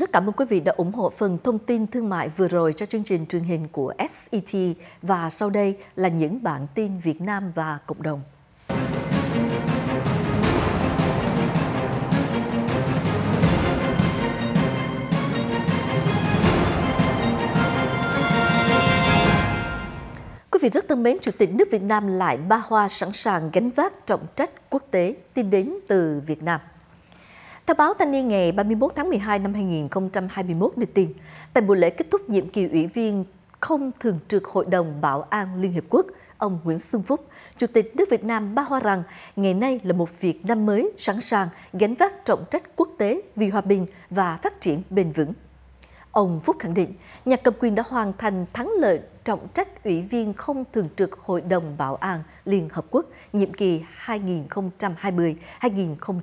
Rất cảm ơn quý vị đã ủng hộ phần thông tin thương mại vừa rồi cho chương trình truyền hình của SET và sau đây là những bản tin Việt Nam và cộng đồng. Quý vị rất thân mến, Chủ tịch nước Việt Nam lại ba hoa sẵn sàng gánh vác trọng trách quốc tế tin đến từ Việt Nam. Theo báo Thanh niên ngày 31 tháng 12 năm 2021 đưa tin, tại buổi lễ kết thúc nhiệm kỳ ủy viên không thường trực Hội đồng Bảo an Liên Hiệp Quốc, ông Nguyễn Xuân Phúc, Chủ tịch nước Việt Nam ba hoa rằng ngày nay là một Việt Nam mới sẵn sàng gánh vác trọng trách quốc tế vì hòa bình và phát triển bền vững. Ông Phúc khẳng định, nhà cầm quyền đã hoàn thành thắng lợi trọng trách Ủy viên không thường trực Hội đồng Bảo an Liên Hợp Quốc nhiệm kỳ 2020-2021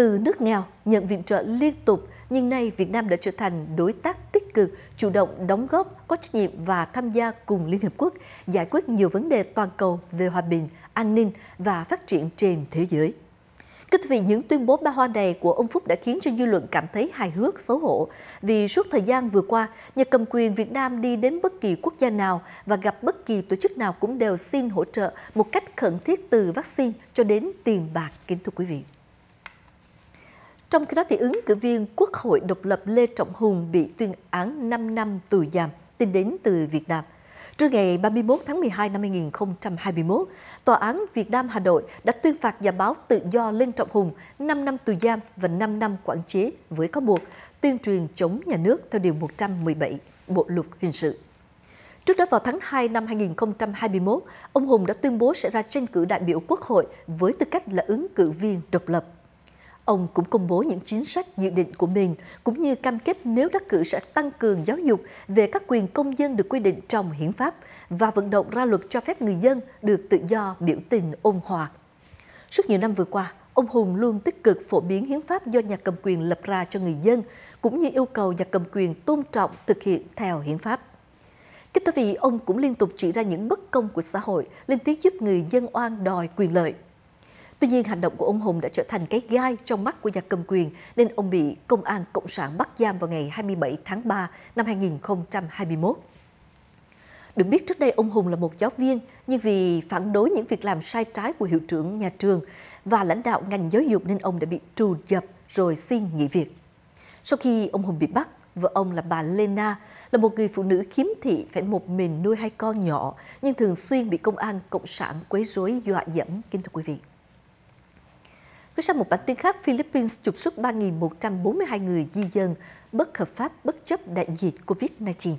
từ nước nghèo nhận viện trợ liên tục, nhưng nay Việt Nam đã trở thành đối tác tích cực, chủ động đóng góp, có trách nhiệm và tham gia cùng Liên Hợp Quốc giải quyết nhiều vấn đề toàn cầu về hòa bình, an ninh và phát triển trên thế giới. Kính vị những tuyên bố ba hoa này của ông Phúc đã khiến cho dư luận cảm thấy hài hước, xấu hổ. Vì suốt thời gian vừa qua, nhà cầm quyền Việt Nam đi đến bất kỳ quốc gia nào và gặp bất kỳ tổ chức nào cũng đều xin hỗ trợ một cách khẩn thiết từ vaccine cho đến tiền bạc, kính thưa quý vị. Trong khi đó, thì ứng cử viên Quốc hội độc lập Lê Trọng Hùng bị tuyên án 5 năm tù giam, tin đến từ Việt Nam. Trưa ngày 31 tháng 12 năm 2021, Tòa án Việt Nam Hà Nội đã tuyên phạt nhà báo tự do Lê Trọng Hùng 5 năm tù giam và 5 năm quản chế với cáo buộc tuyên truyền chống nhà nước theo Điều 117 Bộ Luật Hình sự. Trước đó vào tháng 2 năm 2021, ông Hùng đã tuyên bố sẽ ra tranh cử đại biểu Quốc hội với tư cách là ứng cử viên độc lập. Ông cũng công bố những chính sách dự định của mình, cũng như cam kết nếu đắc cử sẽ tăng cường giáo dục về các quyền công dân được quy định trong hiến pháp và vận động ra luật cho phép người dân được tự do biểu tình ôn hòa. Suốt nhiều năm vừa qua, ông Hùng luôn tích cực phổ biến hiến pháp do nhà cầm quyền lập ra cho người dân, cũng như yêu cầu nhà cầm quyền tôn trọng thực hiện theo hiến pháp. kết thưa vì ông cũng liên tục chỉ ra những bất công của xã hội, lên tiếng giúp người dân oan đòi quyền lợi. Tuy nhiên, hành động của ông Hùng đã trở thành cái gai trong mắt của nhà cầm quyền, nên ông bị Công an Cộng sản bắt giam vào ngày 27 tháng 3 năm 2021. Được biết trước đây ông Hùng là một giáo viên, nhưng vì phản đối những việc làm sai trái của hiệu trưởng nhà trường và lãnh đạo ngành giáo dục nên ông đã bị trù dập rồi xin nghỉ việc. Sau khi ông Hùng bị bắt, vợ ông là bà Lena, là một người phụ nữ khiếm thị phải một mình nuôi hai con nhỏ, nhưng thường xuyên bị công an cộng sản quấy rối dọa dẫm, kính thưa quý vị. Cứ sau một bản tin khác, Philippines trục xuất 3.142 người di dân bất hợp pháp bất chấp đại dịch COVID-19.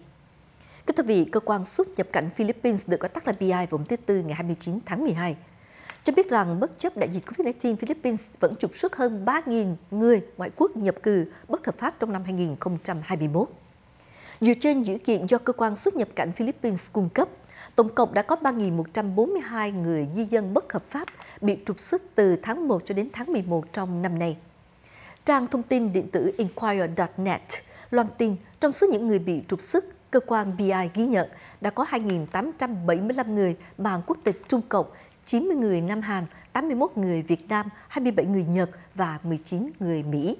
Kính thưa vị, cơ quan xuất nhập cảnh Philippines được gọi tắt là BI vào thứ Tư ngày 29 tháng 12 cho biết rằng bất chấp đại dịch COVID-19, Philippines vẫn trục xuất hơn 3.000 người ngoại quốc nhập cư bất hợp pháp trong năm 2021. Dựa trên dữ kiện do cơ quan xuất nhập cảnh Philippines cung cấp, Tổng cộng đã có 3.142 người di dân bất hợp pháp bị trục xuất từ tháng 1 cho đến tháng 11 trong năm nay. Trang thông tin điện tử Inquirer.net loan tin trong số những người bị trục xuất, cơ quan BI ghi nhận đã có 2.875 người bằng quốc tịch Trung Cộng, 90 người Nam Hàn, 81 người Việt Nam, 27 người Nhật và 19 người Mỹ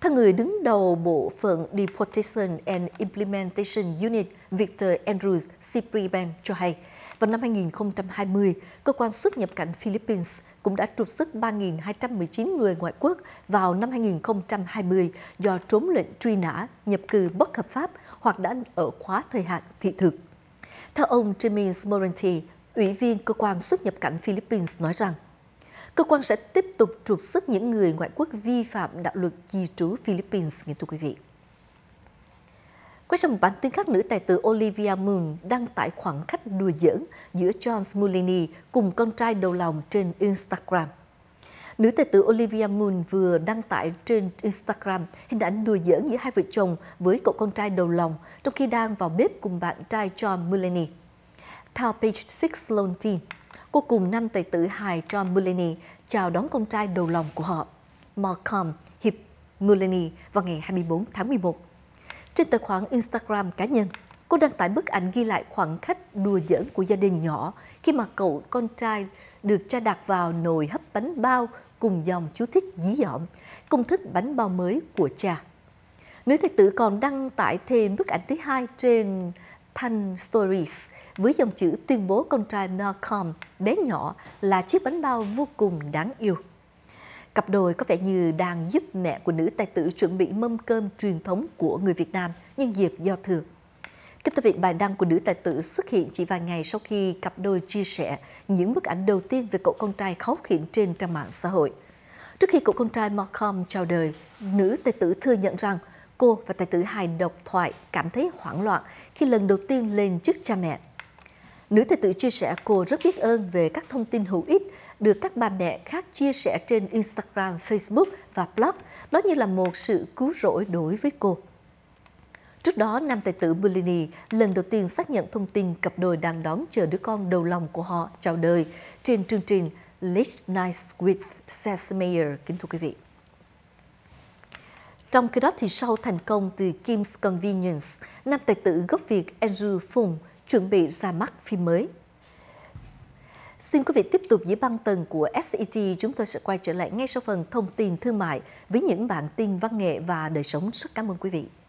theo người đứng đầu Bộ phận Deportation and Implementation Unit Victor Andrews Cipriban cho hay, vào năm 2020, cơ quan xuất nhập cảnh Philippines cũng đã trục xuất 3.219 người ngoại quốc vào năm 2020 do trốn lệnh truy nã, nhập cư bất hợp pháp hoặc đã ở khóa thời hạn thị thực. Theo ông Jimmy Smoranti, Ủy viên Cơ quan xuất nhập cảnh Philippines nói rằng, Cơ quan sẽ tiếp tục trục xuất những người ngoại quốc vi phạm đạo luật di trú Philippines, nghe thưa quý vị. Quay sang bản tin khác nữ tài tử Olivia Moon đăng tải khoảng khách đùa giỡn giữa John Mulaney cùng con trai đầu lòng trên Instagram. Nữ tài tử Olivia Moon vừa đăng tải trên Instagram hình ảnh đùa giỡn giữa hai vợ chồng với cậu con trai đầu lòng trong khi đang vào bếp cùng bạn trai John Mulaney. Theo page 6 Lone Teen, cô cùng năm tài tử hài John Mulaney chào đón con trai đầu lòng của họ, Malcolm hip Mulaney vào ngày 24 tháng 11. Trên tài khoản Instagram cá nhân, cô đăng tải bức ảnh ghi lại khoảng khách đùa giỡn của gia đình nhỏ khi mà cậu con trai được cha đặt vào nồi hấp bánh bao cùng dòng chú thích dí dỏm, công thức bánh bao mới của cha. Nữ thái tử còn đăng tải thêm bức ảnh thứ hai trên thành Stories với dòng chữ tuyên bố con trai Malcolm bé nhỏ là chiếc bánh bao vô cùng đáng yêu. Cặp đôi có vẻ như đang giúp mẹ của nữ tài tử chuẩn bị mâm cơm truyền thống của người Việt Nam nhân dịp giao thừa. Kính thưa vị, bài đăng của nữ tài tử xuất hiện chỉ vài ngày sau khi cặp đôi chia sẻ những bức ảnh đầu tiên về cậu con trai kháu khỉnh trên trang mạng xã hội. Trước khi cậu con trai Malcolm chào đời, nữ tài tử thừa nhận rằng Cô và tài tử hài độc thoại cảm thấy hoảng loạn khi lần đầu tiên lên trước cha mẹ. Nữ tài tử chia sẻ cô rất biết ơn về các thông tin hữu ích được các bà mẹ khác chia sẻ trên Instagram, Facebook và blog. Đó như là một sự cứu rỗi đối với cô. Trước đó, nam tài tử Bellini lần đầu tiên xác nhận thông tin cặp đôi đang đón chờ đứa con đầu lòng của họ chào đời trên chương trình Late Night with Seth Ear, kính thưa quý vị. Trong khi đó, thì sau thành công từ Kim's Convenience, nam tài tử gốc Việt Andrew Phùng chuẩn bị ra mắt phim mới. Xin quý vị tiếp tục với băng tầng của SET. Chúng tôi sẽ quay trở lại ngay sau phần thông tin thương mại với những bản tin văn nghệ và đời sống. Rất cảm ơn quý vị.